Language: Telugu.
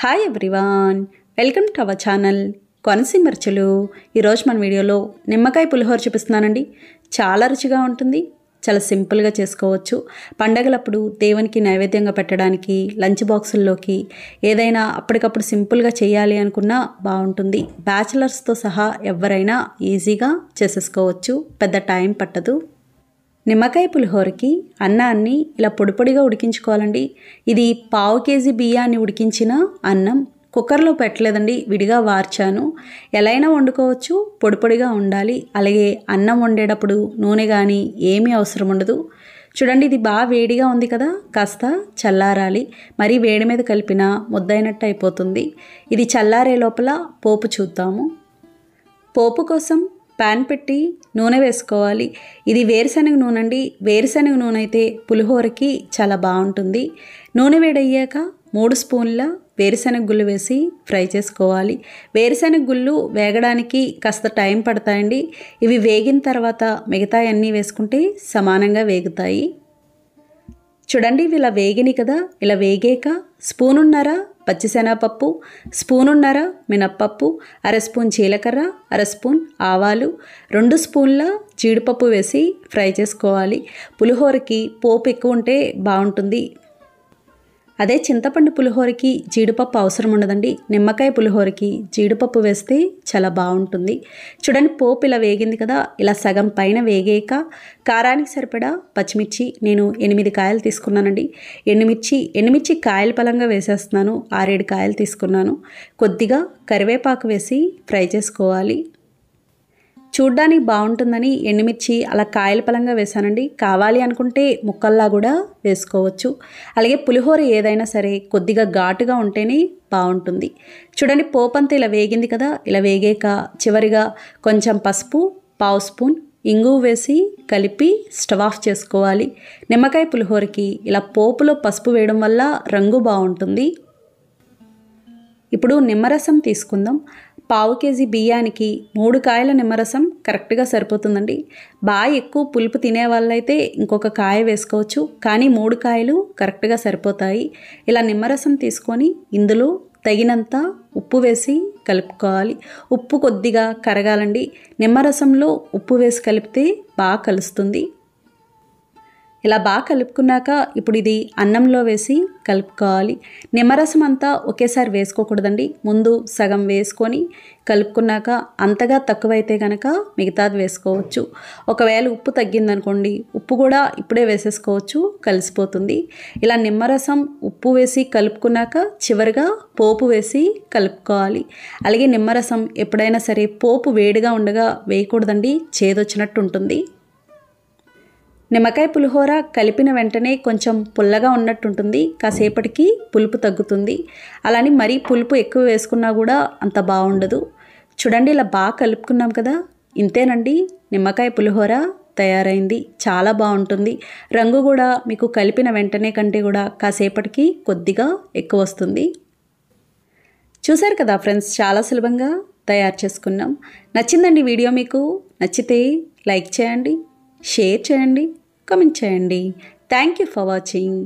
hi everyone welcome to our channel Konaseema మరచలు ఈరోజు మన వీడియోలో నిమ్మకాయ పులిహోర చూపిస్తున్నానండి చాలా రుచిగా ఉంటుంది చాలా సింపుల్గా చేసుకోవచ్చు పండగలప్పుడు దేవునికి నైవేద్యంగా పెట్టడానికి లంచ్ బాక్సుల్లోకి ఏదైనా అప్పటికప్పుడు సింపుల్గా చేయాలి అనుకున్నా బాగుంటుంది బ్యాచిలర్స్తో సహా ఎవరైనా ఈజీగా చేసేసుకోవచ్చు పెద్ద టైం పట్టదు నిమ్మకాయ పులిహోరకి అన్నాన్ని ఇలా పొడిపొడిగా ఉడికించుకోవాలండి ఇది పావు కేజీ బియ్యాన్ని ఉడికించిన అన్నం కుక్కర్లో పెట్టలేదండి విడిగా వార్చాను ఎలా అయినా వండుకోవచ్చు పొడిపొడిగా ఉండాలి అలాగే అన్నం వండేటప్పుడు నూనె కానీ ఏమీ అవసరం ఉండదు చూడండి ఇది బాగా వేడిగా ఉంది కదా కాస్త చల్లారాలి మరీ వేడి మీద కలిపిన ముద్దైనట్టు అయిపోతుంది ఇది చల్లారే లోపల పోపు చూద్దాము పోపు కోసం పాన్ పెట్టి నూనె వేసుకోవాలి ఇది వేరుశనగ నూనె అండి వేరుశనగ నూనె అయితే పులిహోరకి చాలా బాగుంటుంది నూనె వేడయ్యాక మూడు స్పూన్ల వేరుశనగ గుళ్ళు వేసి ఫ్రై చేసుకోవాలి వేరుశనగ గుళ్ళు వేగడానికి కాస్త టైం పడతాయండి ఇవి వేగిన తర్వాత మిగతా అన్నీ వేసుకుంటే సమానంగా వేగుతాయి చూడండి ఇవి ఇలా వేగిని కదా ఇలా వేగాక స్పూనున్నర పచ్చిశనగపప్పు ఉన్నారా మినప్పప్పు అర స్పూన్ జీలకర్ర అర స్పూన్ ఆవాలు రెండు స్పూన్ల జీడిపప్పు వేసి ఫ్రై చేసుకోవాలి పులిహోరకి పోపు ఎక్కువ ఉంటే బాగుంటుంది అదే చింతపండు పులిహోరకి జీడిపప్పు అవసరం ఉండదండి నిమ్మకాయ పులిహోరకి జీడిపప్పు వేస్తే చాలా బాగుంటుంది చూడండి పోపు ఇలా వేగింది కదా ఇలా సగం పైన వేగాక కారానికి సరిపడా పచ్చిమిర్చి నేను ఎనిమిది కాయలు తీసుకున్నానండి ఎండుమిర్చి ఎండుమిర్చి కాయల పలంగా వేసేస్తున్నాను ఆరేడు కాయలు తీసుకున్నాను కొద్దిగా కరివేపాకు వేసి ఫ్రై చేసుకోవాలి చూడ్డానికి బాగుంటుందని ఎండుమిర్చి అలా కాయల పలంగా వేశానండి కావాలి అనుకుంటే ముక్కల్లా కూడా వేసుకోవచ్చు అలాగే పులిహోర ఏదైనా సరే కొద్దిగా ఘాటుగా ఉంటేనే బాగుంటుంది చూడండి పోపంతా ఇలా వేగింది కదా ఇలా వేగాక చివరిగా కొంచెం పసుపు పావు స్పూన్ ఇంగు వేసి కలిపి స్టవ్ ఆఫ్ చేసుకోవాలి నిమ్మకాయ పులిహోరకి ఇలా పోపులో పసుపు వేయడం వల్ల రంగు బాగుంటుంది ఇప్పుడు నిమ్మరసం తీసుకుందాం పావు కేజీ బియ్యానికి మూడు కాయల నిమ్మరసం కరెక్ట్గా సరిపోతుందండి బాగా ఎక్కువ పులుపు తినే వాళ్ళైతే ఇంకొక కాయ వేసుకోవచ్చు కానీ మూడు కాయలు కరెక్ట్గా సరిపోతాయి ఇలా నిమ్మరసం తీసుకొని ఇందులో తగినంత ఉప్పు వేసి కలుపుకోవాలి ఉప్పు కొద్దిగా కరగాలండి నిమ్మరసంలో ఉప్పు వేసి కలిపితే బాగా కలుస్తుంది ఇలా బాగా కలుపుకున్నాక ఇప్పుడు ఇది అన్నంలో వేసి కలుపుకోవాలి నిమ్మరసం అంతా ఒకేసారి వేసుకోకూడదండి ముందు సగం వేసుకొని కలుపుకున్నాక అంతగా తక్కువైతే కనుక మిగతాది వేసుకోవచ్చు ఒకవేళ ఉప్పు తగ్గిందనుకోండి ఉప్పు కూడా ఇప్పుడే వేసేసుకోవచ్చు కలిసిపోతుంది ఇలా నిమ్మరసం ఉప్పు వేసి కలుపుకున్నాక చివరిగా పోపు వేసి కలుపుకోవాలి అలాగే నిమ్మరసం ఎప్పుడైనా సరే పోపు వేడిగా ఉండగా వేయకూడదండి చేదొచ్చినట్టు ఉంటుంది నిమ్మకాయ పులిహోర కలిపిన వెంటనే కొంచెం పుల్లగా ఉన్నట్టుంటుంది కాసేపటికి పులుపు తగ్గుతుంది అలానే మరీ పులుపు ఎక్కువ వేసుకున్నా కూడా అంత బాగుండదు చూడండి ఇలా బాగా కలుపుకున్నాం కదా ఇంతేనండి నిమ్మకాయ పులిహోర తయారైంది చాలా బాగుంటుంది రంగు కూడా మీకు కలిపిన వెంటనే కంటే కూడా కాసేపటికి కొద్దిగా ఎక్కువ వస్తుంది చూశారు కదా ఫ్రెండ్స్ చాలా సులభంగా తయారు చేసుకున్నాం నచ్చిందండి వీడియో మీకు నచ్చితే లైక్ చేయండి షేర్ చేయండి కమెంట్ చేయండి థ్యాంక్ యూ ఫర్ వాచింగ్